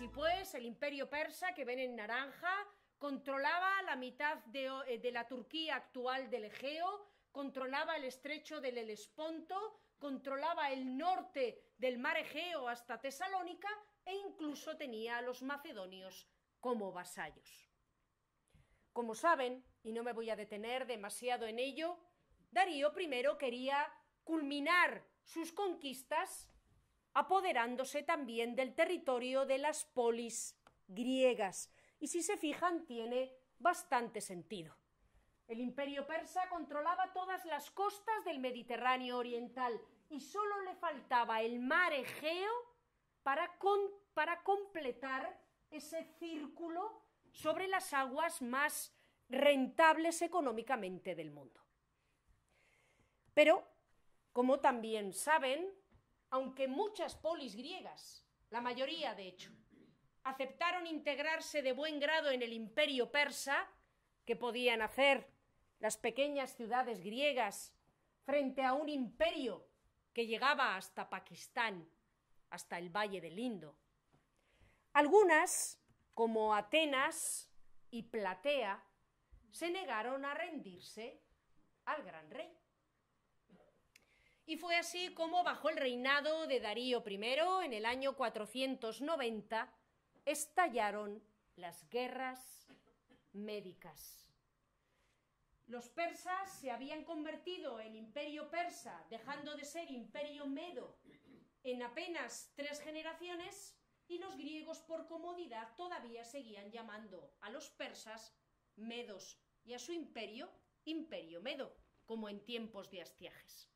Así pues, el imperio persa, que ven en naranja, controlaba la mitad eh, de, la Turquía actual del Egeo, controlaba el estrecho del Helesponto, controlaba el norte del mar Egeo hasta Tesalónica e incluso tenía a los macedonios como vasallos. Como saben, y no me voy a detener demasiado en ello, Darío I quería culminar sus conquistas apoderándose también del territorio de las polis griegas. Y si se fijan, tiene bastante sentido. El imperio persa controlaba todas las costas del Mediterráneo oriental y solo le faltaba el mar Egeo para, para completar ese círculo sobre las aguas más rentables económicamente del mundo. Pero, como también saben, aunque muchas polis griegas, la mayoría de hecho, aceptaron integrarse de buen grado en el imperio persa, que podían hacer las pequeñas ciudades griegas frente a un imperio que llegaba hasta Pakistán, hasta el Valle del Indo. Algunas, como Atenas y Platea, se negaron a rendirse al gran rey. Y fue así como, bajo el reinado de Darío I, en el año 490, estallaron las guerras médicas. Los persas se habían convertido en imperio persa, dejando de ser imperio medo en apenas tres generaciones, y los griegos por comodidad todavía seguían llamando a los persas medos y a su imperio imperio medo, como en tiempos de Astiages.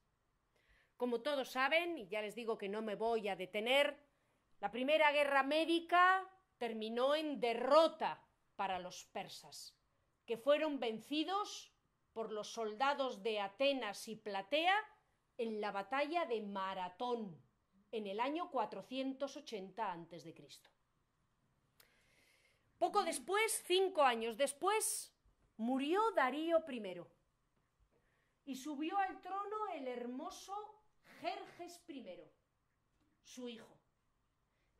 Como todos saben, y ya les digo que no me voy a detener, la Primera Guerra Médica terminó en derrota para los persas, que fueron vencidos por los soldados de Atenas y Platea en la batalla de Maratón en el año 480 a.C. Poco después, cinco años después, murió Darío I y subió al trono el hermoso Jerjes I, su hijo,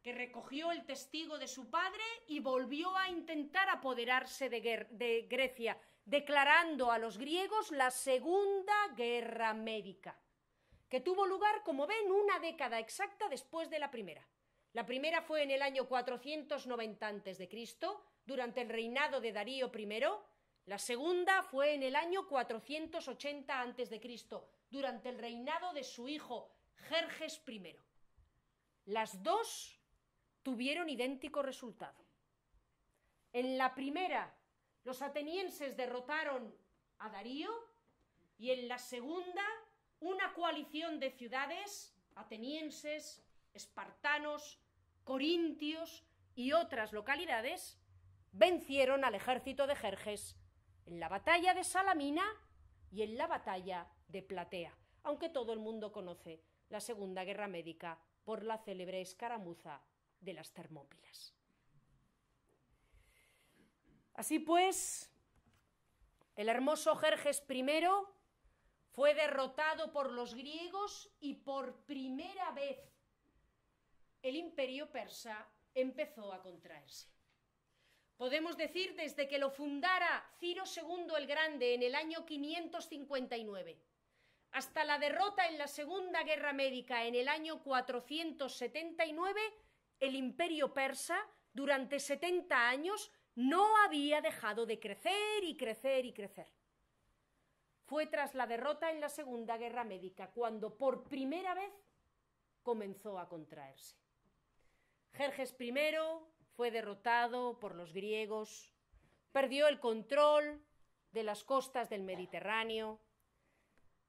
que recogió el testigo de su padre y volvió a intentar apoderarse de, Grecia, declarando a los griegos la Segunda Guerra Médica, que tuvo lugar, como ven, una década exacta después de la primera. La primera fue en el año 490 Cristo durante el reinado de Darío I, la segunda fue en el año 480 a.C., durante el reinado de su hijo Jerjes I. Las dos tuvieron idéntico resultado. En la primera, los atenienses derrotaron a Darío y en la segunda, una coalición de ciudades atenienses, espartanos, corintios y otras localidades vencieron al ejército de Jerjes en la batalla de Salamina y en la batalla de Platea, aunque todo el mundo conoce la Segunda Guerra Médica por la célebre escaramuza de las Termópilas. Así pues, el hermoso Jerjes I fue derrotado por los griegos y por primera vez el imperio persa empezó a contraerse. Podemos decir desde que lo fundara Ciro II el Grande en el año 559 hasta la derrota en la Segunda Guerra Médica en el año 479, el imperio persa durante 70 años no había dejado de crecer y crecer y crecer. Fue tras la derrota en la Segunda Guerra Médica cuando por primera vez comenzó a contraerse. Jerjes I, fue derrotado por los griegos, perdió el control de las costas del Mediterráneo.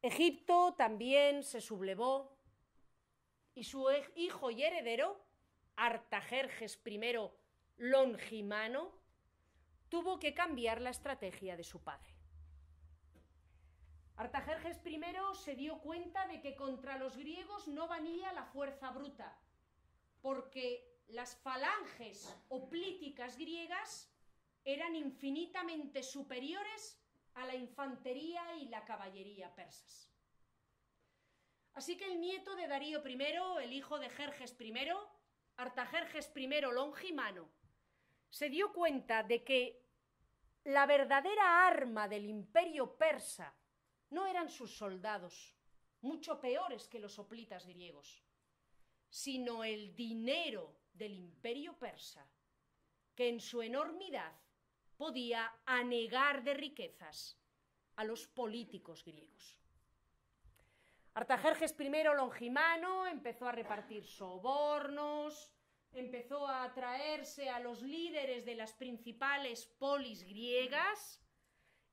Egipto también se sublevó y su hijo y heredero, Artajerjes I Longimano, tuvo que cambiar la estrategia de su padre. Artajerjes I se dio cuenta de que contra los griegos no venía la fuerza bruta, porque las falanges oplíticas griegas eran infinitamente superiores a la infantería y la caballería persas. Así que el nieto de Darío I, el hijo de Jerjes I, Artajerjes I Longimano, se dio cuenta de que la verdadera arma del imperio persa no eran sus soldados, mucho peores que los oplitas griegos, sino el dinero del imperio persa, que en su enormidad podía anegar de riquezas a los políticos griegos. Artajerjes I Longimano empezó a repartir sobornos, empezó a atraerse a los líderes de las principales polis griegas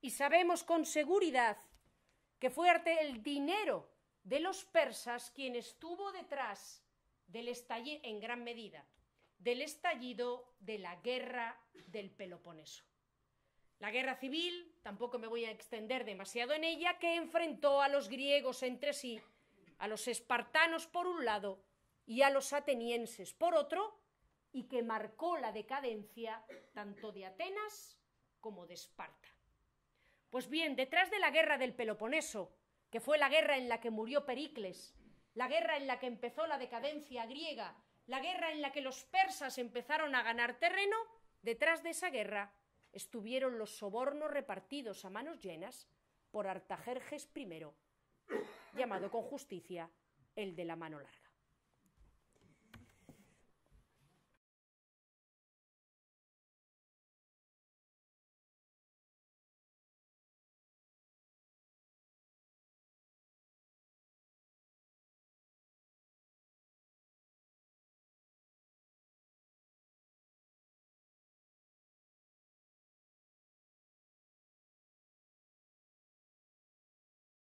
y sabemos con seguridad que fue el dinero de los persas quien estuvo detrás del estallido en gran medida del estallido de la guerra del Peloponeso. La guerra civil, tampoco me voy a extender demasiado en ella, que enfrentó a los griegos entre sí, a los espartanos por un lado y a los atenienses por otro, y que marcó la decadencia tanto de Atenas como de Esparta. Pues bien, detrás de la guerra del Peloponeso, que fue la guerra en la que murió Pericles, la guerra en la que empezó la decadencia griega la guerra en la que los persas empezaron a ganar terreno, detrás de esa guerra estuvieron los sobornos repartidos a manos llenas por Artajerjes I, llamado con justicia el de la mano larga.